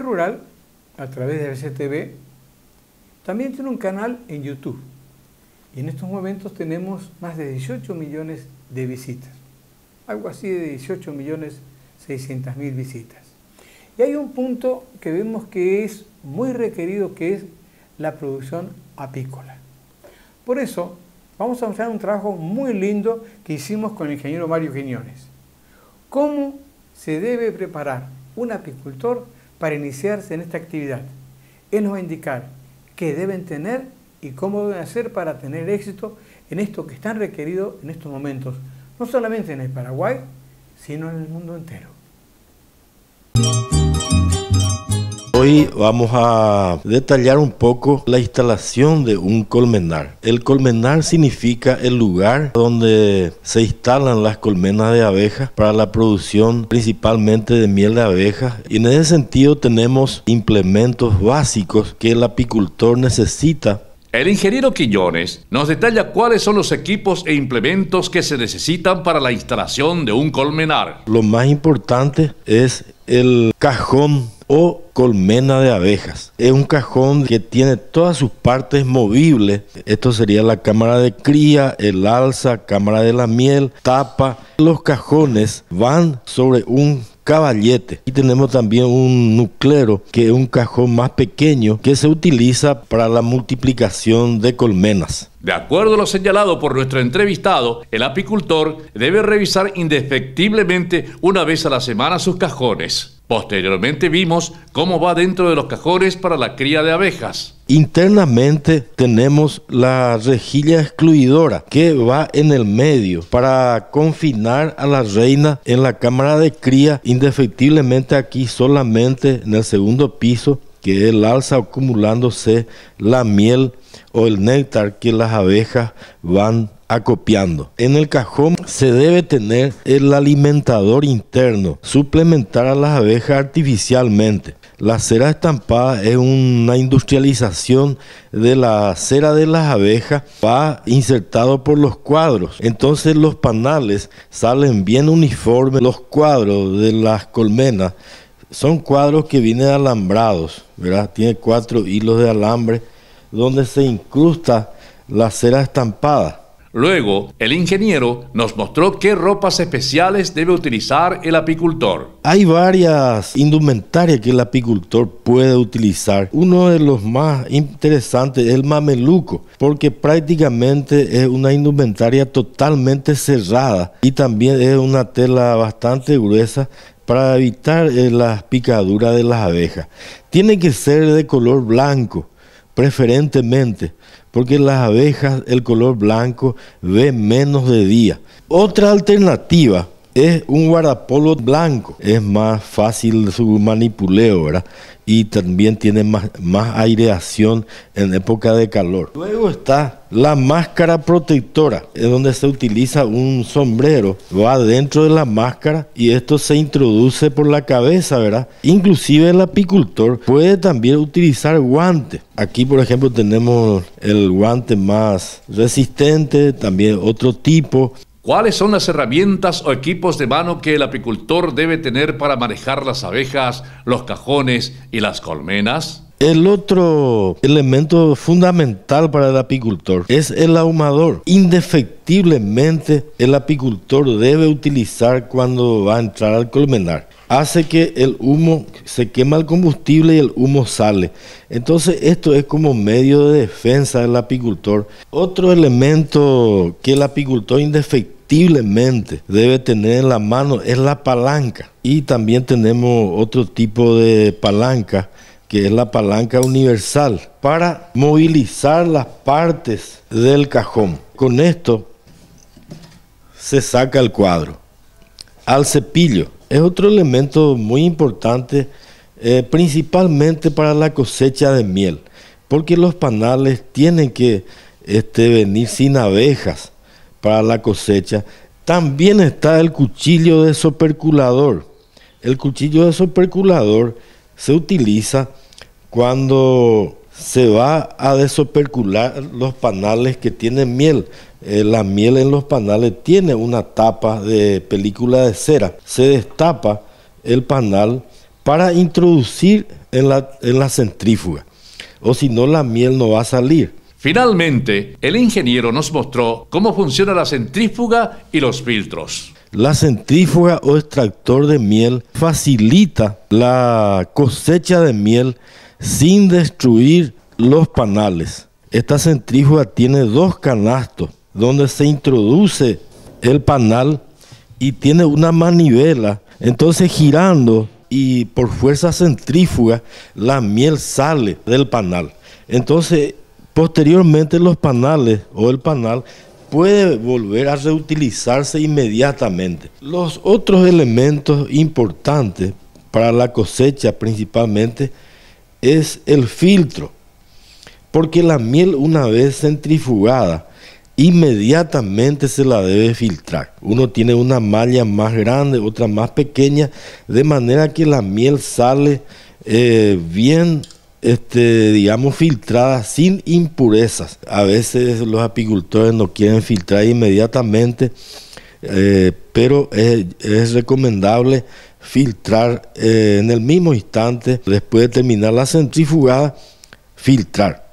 Rural, a través de CTV TV, también tiene un canal en YouTube. Y en estos momentos tenemos más de 18 millones de visitas. Algo así de 18 millones 600 mil visitas. Y hay un punto que vemos que es muy requerido, que es la producción apícola. Por eso, vamos a mostrar un trabajo muy lindo que hicimos con el ingeniero Mario Quiñones. ¿Cómo se debe preparar un apicultor para iniciarse en esta actividad. Él nos va a indicar qué deben tener y cómo deben hacer para tener éxito en esto que están requerido en estos momentos, no solamente en el Paraguay, sino en el mundo entero. Hoy vamos a detallar un poco la instalación de un colmenar. El colmenar significa el lugar donde se instalan las colmenas de abejas para la producción principalmente de miel de abejas. Y en ese sentido tenemos implementos básicos que el apicultor necesita el ingeniero Quiñones nos detalla cuáles son los equipos e implementos que se necesitan para la instalación de un colmenar. Lo más importante es el cajón o colmena de abejas. Es un cajón que tiene todas sus partes movibles. Esto sería la cámara de cría, el alza, cámara de la miel, tapa. Los cajones van sobre un caballete. Y tenemos también un nuclero, que es un cajón más pequeño que se utiliza para la multiplicación de colmenas. De acuerdo a lo señalado por nuestro entrevistado, el apicultor debe revisar indefectiblemente una vez a la semana sus cajones. Posteriormente vimos cómo va dentro de los cajones para la cría de abejas. Internamente tenemos la rejilla excluidora que va en el medio para confinar a la reina en la cámara de cría. Indefectiblemente aquí solamente en el segundo piso que el alza acumulándose la miel o el néctar que las abejas van acopiando. En el cajón se debe tener el alimentador interno, suplementar a las abejas artificialmente. La cera estampada es una industrialización de la cera de las abejas, va insertado por los cuadros. Entonces los panales salen bien uniformes, los cuadros de las colmenas son cuadros que vienen alambrados, ¿verdad? Tiene cuatro hilos de alambre donde se incrusta la cera estampada. Luego, el ingeniero nos mostró qué ropas especiales debe utilizar el apicultor. Hay varias indumentarias que el apicultor puede utilizar. Uno de los más interesantes es el mameluco, porque prácticamente es una indumentaria totalmente cerrada y también es una tela bastante gruesa para evitar eh, las picaduras de las abejas. Tiene que ser de color blanco, preferentemente, porque las abejas el color blanco ve menos de día. Otra alternativa es un guardapolvo blanco, es más fácil su manipuleo, ¿verdad? Y también tiene más, más aireación en época de calor. Luego está la máscara protectora, es donde se utiliza un sombrero, va dentro de la máscara y esto se introduce por la cabeza, ¿verdad? Inclusive el apicultor puede también utilizar guantes. Aquí, por ejemplo, tenemos el guante más resistente, también otro tipo, ¿Cuáles son las herramientas o equipos de mano que el apicultor debe tener para manejar las abejas, los cajones y las colmenas? El otro elemento fundamental para el apicultor es el ahumador. Indefectiblemente el apicultor debe utilizar cuando va a entrar al colmenar. Hace que el humo se quema el combustible y el humo sale. Entonces esto es como medio de defensa del apicultor. Otro elemento que el apicultor indefectiblemente debe tener en la mano es la palanca. Y también tenemos otro tipo de palanca que es la palanca universal, para movilizar las partes del cajón. Con esto se saca el cuadro. Al cepillo es otro elemento muy importante, eh, principalmente para la cosecha de miel, porque los panales tienen que este, venir sin abejas para la cosecha. También está el cuchillo de soperculador. El cuchillo de soperculador se utiliza cuando se va a desopercular los panales que tienen miel. Eh, la miel en los panales tiene una tapa de película de cera. Se destapa el panal para introducir en la, en la centrífuga, o si no la miel no va a salir. Finalmente, el ingeniero nos mostró cómo funciona la centrífuga y los filtros. La centrífuga o extractor de miel facilita la cosecha de miel sin destruir los panales. Esta centrífuga tiene dos canastos donde se introduce el panal y tiene una manivela. Entonces girando y por fuerza centrífuga la miel sale del panal. Entonces posteriormente los panales o el panal puede volver a reutilizarse inmediatamente. Los otros elementos importantes para la cosecha principalmente es el filtro, porque la miel una vez centrifugada, inmediatamente se la debe filtrar. Uno tiene una malla más grande, otra más pequeña, de manera que la miel sale eh, bien este, digamos, filtradas, sin impurezas. A veces los apicultores no quieren filtrar inmediatamente, eh, pero es, recomendable filtrar eh, en el mismo instante, después de terminar la centrifugada, filtrar.